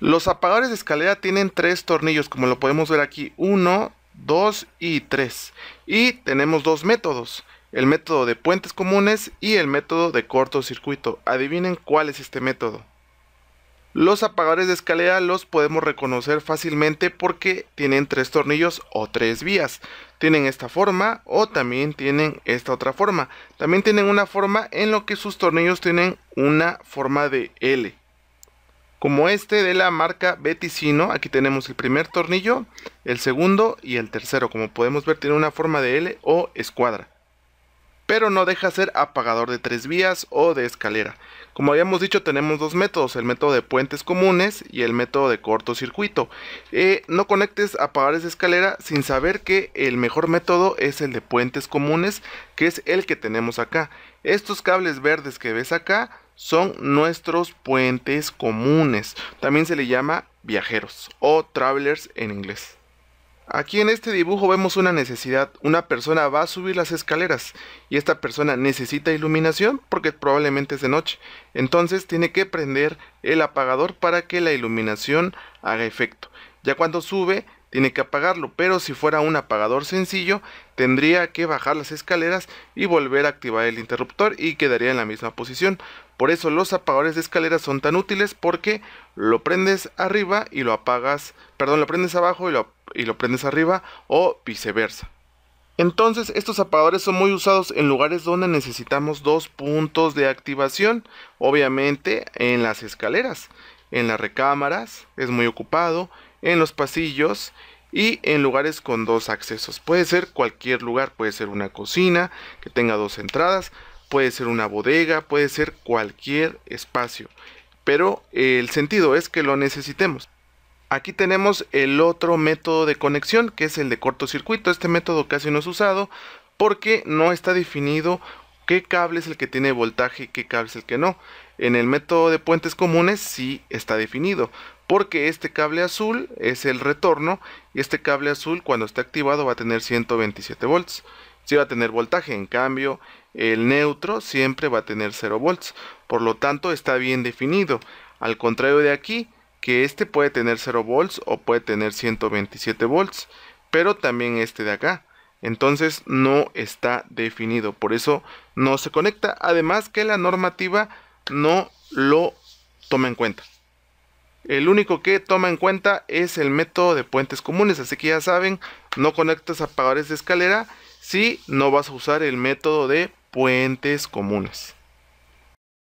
Los apagadores de escalera tienen tres tornillos, como lo podemos ver aquí, 1, 2 y 3. Y tenemos dos métodos, el método de puentes comunes y el método de cortocircuito. Adivinen cuál es este método. Los apagadores de escalera los podemos reconocer fácilmente porque tienen tres tornillos o tres vías. Tienen esta forma o también tienen esta otra forma. También tienen una forma en la que sus tornillos tienen una forma de L como este de la marca Beticino. Aquí tenemos el primer tornillo, el segundo y el tercero. Como podemos ver tiene una forma de L o escuadra. Pero no deja ser apagador de tres vías o de escalera. Como habíamos dicho tenemos dos métodos, el método de puentes comunes y el método de cortocircuito. Eh, no conectes apagadores de escalera sin saber que el mejor método es el de puentes comunes, que es el que tenemos acá. Estos cables verdes que ves acá son nuestros puentes comunes. También se le llama viajeros o travelers en inglés. Aquí en este dibujo vemos una necesidad. Una persona va a subir las escaleras y esta persona necesita iluminación porque probablemente es de noche. Entonces tiene que prender el apagador para que la iluminación haga efecto. Ya cuando sube tiene que apagarlo, pero si fuera un apagador sencillo, tendría que bajar las escaleras y volver a activar el interruptor y quedaría en la misma posición. Por eso los apagadores de escaleras son tan útiles porque lo prendes arriba y lo apagas, perdón, lo prendes abajo y lo, y lo prendes arriba o viceversa. Entonces estos apagadores son muy usados en lugares donde necesitamos dos puntos de activación, obviamente en las escaleras, en las recámaras, es muy ocupado, en los pasillos y en lugares con dos accesos. Puede ser cualquier lugar, puede ser una cocina que tenga dos entradas, puede ser una bodega, puede ser cualquier espacio. Pero el sentido es que lo necesitemos. Aquí tenemos el otro método de conexión, que es el de cortocircuito. Este método casi no es usado porque no está definido qué cable es el que tiene voltaje y qué cable es el que no. En el método de puentes comunes sí está definido, porque este cable azul es el retorno y este cable azul cuando está activado va a tener 127 volts. Sí va a tener voltaje, en cambio el neutro siempre va a tener 0 volts, por lo tanto está bien definido. Al contrario de aquí, que este puede tener 0 volts o puede tener 127 volts, pero también este de acá. Entonces no está definido, por eso no se conecta. Además que la normativa no lo toma en cuenta. El único que toma en cuenta es el método de puentes comunes, así que ya saben, no conectas apagadores de escalera si no vas a usar el método de puentes comunes.